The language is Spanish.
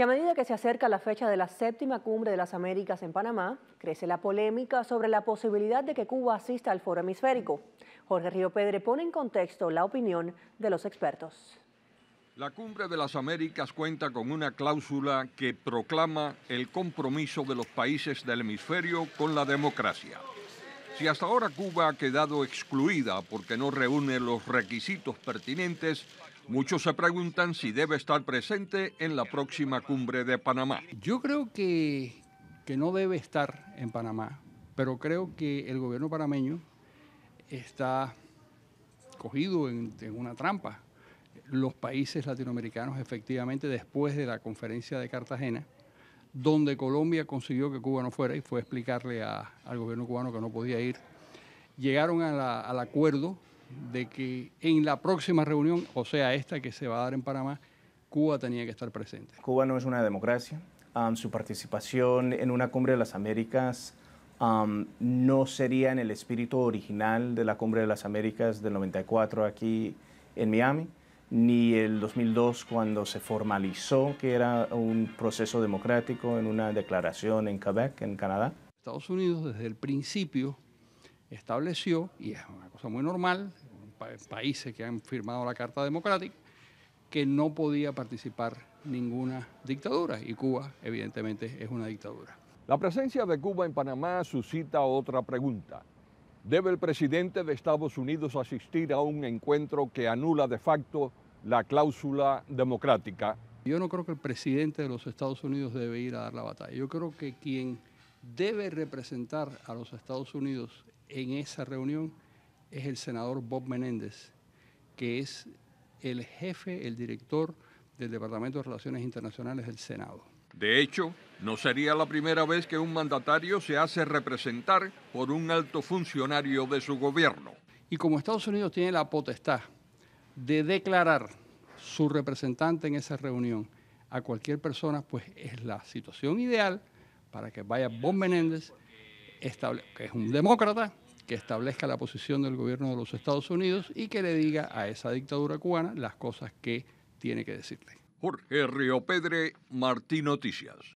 Y a medida que se acerca la fecha de la séptima cumbre de las Américas en Panamá, crece la polémica sobre la posibilidad de que Cuba asista al foro hemisférico. Jorge Río Pedre pone en contexto la opinión de los expertos. La cumbre de las Américas cuenta con una cláusula que proclama el compromiso de los países del hemisferio con la democracia. Si hasta ahora Cuba ha quedado excluida porque no reúne los requisitos pertinentes, muchos se preguntan si debe estar presente en la próxima cumbre de Panamá. Yo creo que, que no debe estar en Panamá, pero creo que el gobierno panameño está cogido en, en una trampa. Los países latinoamericanos efectivamente después de la conferencia de Cartagena donde Colombia consiguió que Cuba no fuera y fue explicarle al gobierno cubano que no podía ir. Llegaron al acuerdo de que en la próxima reunión, o sea, esta que se va a dar en Panamá, Cuba tenía que estar presente. Cuba no es una democracia. su participación en una cumbre de las Américas no sería en el espíritu original de la cumbre de las Américas del 94 aquí en Miami ni el 2002 cuando se formalizó que era un proceso democrático en una declaración en Quebec, en Canadá. Estados Unidos desde el principio estableció, y es una cosa muy normal, países que han firmado la Carta Democrática, que no podía participar ninguna dictadura, y Cuba evidentemente es una dictadura. La presencia de Cuba en Panamá suscita otra pregunta. ¿Debe el presidente de Estados Unidos asistir a un encuentro que anula de facto la cláusula democrática. Yo no creo que el presidente de los Estados Unidos debe ir a dar la batalla. Yo creo que quien debe representar a los Estados Unidos en esa reunión es el senador Bob Menéndez, que es el jefe, el director del Departamento de Relaciones Internacionales del Senado. De hecho, no sería la primera vez que un mandatario se hace representar por un alto funcionario de su gobierno. Y como Estados Unidos tiene la potestad de declarar su representante en esa reunión a cualquier persona, pues es la situación ideal para que vaya Bob Menéndez, que es un demócrata, que establezca la posición del gobierno de los Estados Unidos y que le diga a esa dictadura cubana las cosas que tiene que decirle. Jorge Pedre, Martín Noticias.